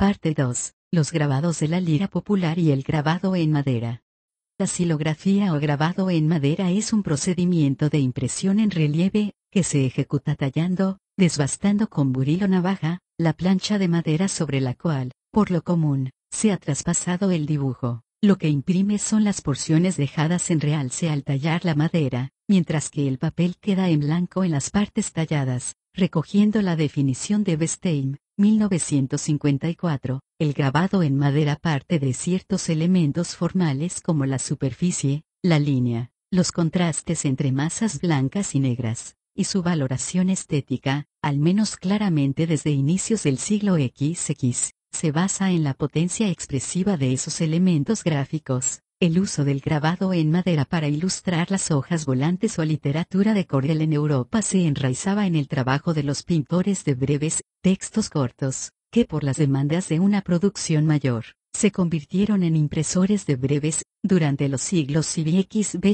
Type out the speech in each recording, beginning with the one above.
Parte 2. Los grabados de la lira popular y el grabado en madera. La silografía o grabado en madera es un procedimiento de impresión en relieve, que se ejecuta tallando, desbastando con buril o navaja, la plancha de madera sobre la cual, por lo común, se ha traspasado el dibujo. Lo que imprime son las porciones dejadas en realce al tallar la madera, mientras que el papel queda en blanco en las partes talladas, recogiendo la definición de Bestein, 1954, el grabado en madera parte de ciertos elementos formales como la superficie, la línea, los contrastes entre masas blancas y negras, y su valoración estética, al menos claramente desde inicios del siglo XX, se basa en la potencia expresiva de esos elementos gráficos, el uso del grabado en madera para ilustrar las hojas volantes o literatura de cordel en Europa se enraizaba en el trabajo de los pintores de breves, textos cortos, que por las demandas de una producción mayor, se convirtieron en impresores de breves, durante los siglos y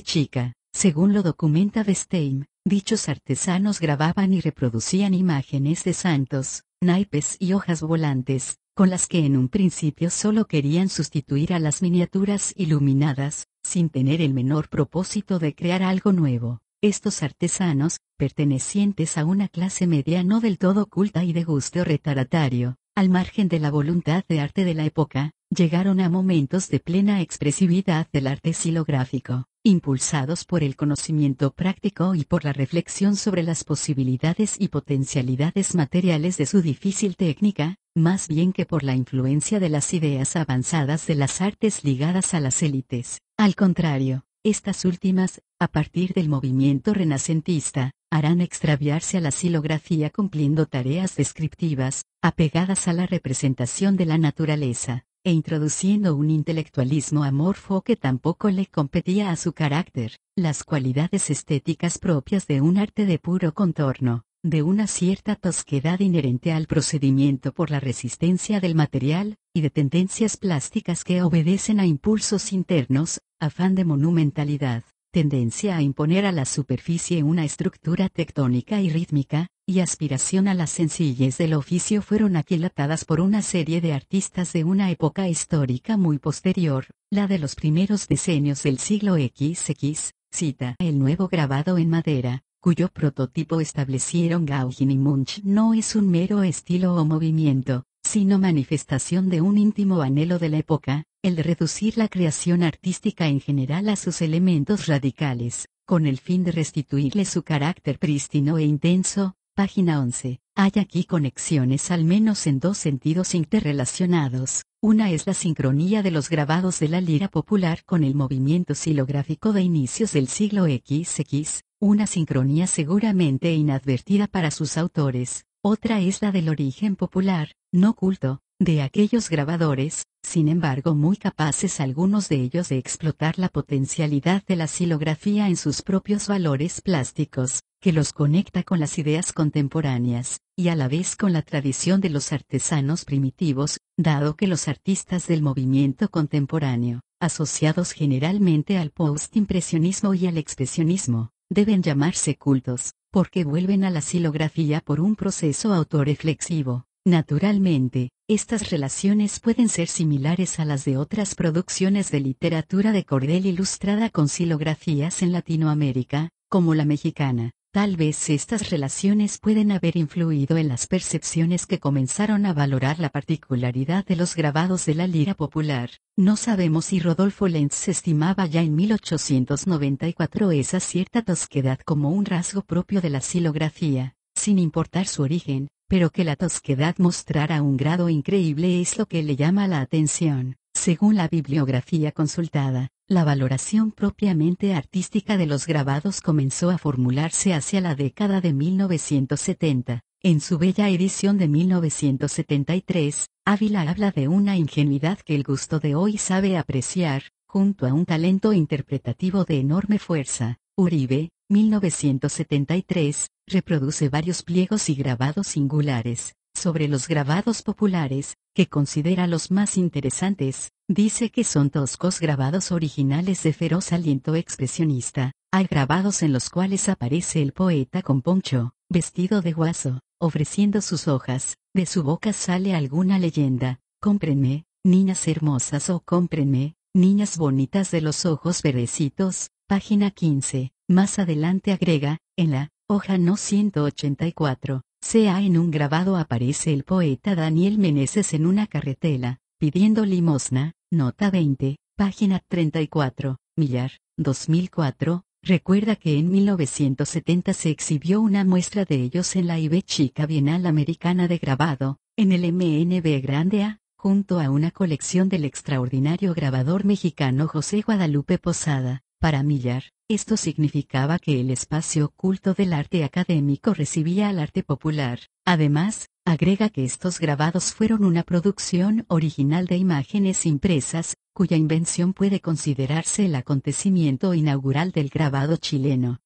chica, según lo documenta Bestein, dichos artesanos grababan y reproducían imágenes de santos, naipes y hojas volantes, con las que en un principio solo querían sustituir a las miniaturas iluminadas, sin tener el menor propósito de crear algo nuevo. Estos artesanos, pertenecientes a una clase media no del todo culta y de gusto retaratario, al margen de la voluntad de arte de la época, llegaron a momentos de plena expresividad del arte silográfico, impulsados por el conocimiento práctico y por la reflexión sobre las posibilidades y potencialidades materiales de su difícil técnica, más bien que por la influencia de las ideas avanzadas de las artes ligadas a las élites. Al contrario, estas últimas, a partir del movimiento renacentista, harán extraviarse a la silografía cumpliendo tareas descriptivas, apegadas a la representación de la naturaleza, e introduciendo un intelectualismo amorfo que tampoco le competía a su carácter, las cualidades estéticas propias de un arte de puro contorno, de una cierta tosquedad inherente al procedimiento por la resistencia del material, y de tendencias plásticas que obedecen a impulsos internos, afán de monumentalidad, tendencia a imponer a la superficie una estructura tectónica y rítmica, y aspiración a las sencillez del oficio fueron aquilatadas por una serie de artistas de una época histórica muy posterior, la de los primeros diseños del siglo XX, cita el nuevo grabado en madera, cuyo prototipo establecieron Gauguin y Munch, no es un mero estilo o movimiento, sino manifestación de un íntimo anhelo de la época, el de reducir la creación artística en general a sus elementos radicales, con el fin de restituirle su carácter prístino e intenso. Página 11. Hay aquí conexiones al menos en dos sentidos interrelacionados, una es la sincronía de los grabados de la lira popular con el movimiento silográfico de inicios del siglo XX, una sincronía seguramente inadvertida para sus autores, otra es la del origen popular, no culto, de aquellos grabadores, sin embargo muy capaces algunos de ellos de explotar la potencialidad de la silografía en sus propios valores plásticos, que los conecta con las ideas contemporáneas, y a la vez con la tradición de los artesanos primitivos, dado que los artistas del movimiento contemporáneo, asociados generalmente al postimpresionismo y al expresionismo, deben llamarse cultos, porque vuelven a la silografía por un proceso autoreflexivo. Naturalmente, estas relaciones pueden ser similares a las de otras producciones de literatura de cordel ilustrada con silografías en Latinoamérica, como la mexicana, Tal vez estas relaciones pueden haber influido en las percepciones que comenzaron a valorar la particularidad de los grabados de la lira popular. No sabemos si Rodolfo Lenz estimaba ya en 1894 esa cierta tosquedad como un rasgo propio de la silografía, sin importar su origen, pero que la tosquedad mostrara un grado increíble es lo que le llama la atención. Según la bibliografía consultada, la valoración propiamente artística de los grabados comenzó a formularse hacia la década de 1970. En su bella edición de 1973, Ávila habla de una ingenuidad que el gusto de hoy sabe apreciar, junto a un talento interpretativo de enorme fuerza. Uribe, 1973, reproduce varios pliegos y grabados singulares, sobre los grabados populares, que considera los más interesantes, dice que son toscos grabados originales de feroz aliento expresionista, hay grabados en los cuales aparece el poeta con poncho, vestido de guaso, ofreciendo sus hojas, de su boca sale alguna leyenda, cómprenme, niñas hermosas o cómprenme, niñas bonitas de los ojos verdecitos, página 15, más adelante agrega, en la, hoja no 184, sea en un grabado aparece el poeta Daniel Meneses en una carretela, pidiendo limosna, nota 20, página 34, Millar, 2004. Recuerda que en 1970 se exhibió una muestra de ellos en la IB Chica Bienal Americana de Grabado, en el MNB Grande A, junto a una colección del extraordinario grabador mexicano José Guadalupe Posada. Para Millar, esto significaba que el espacio oculto del arte académico recibía al arte popular. Además, agrega que estos grabados fueron una producción original de imágenes impresas, cuya invención puede considerarse el acontecimiento inaugural del grabado chileno.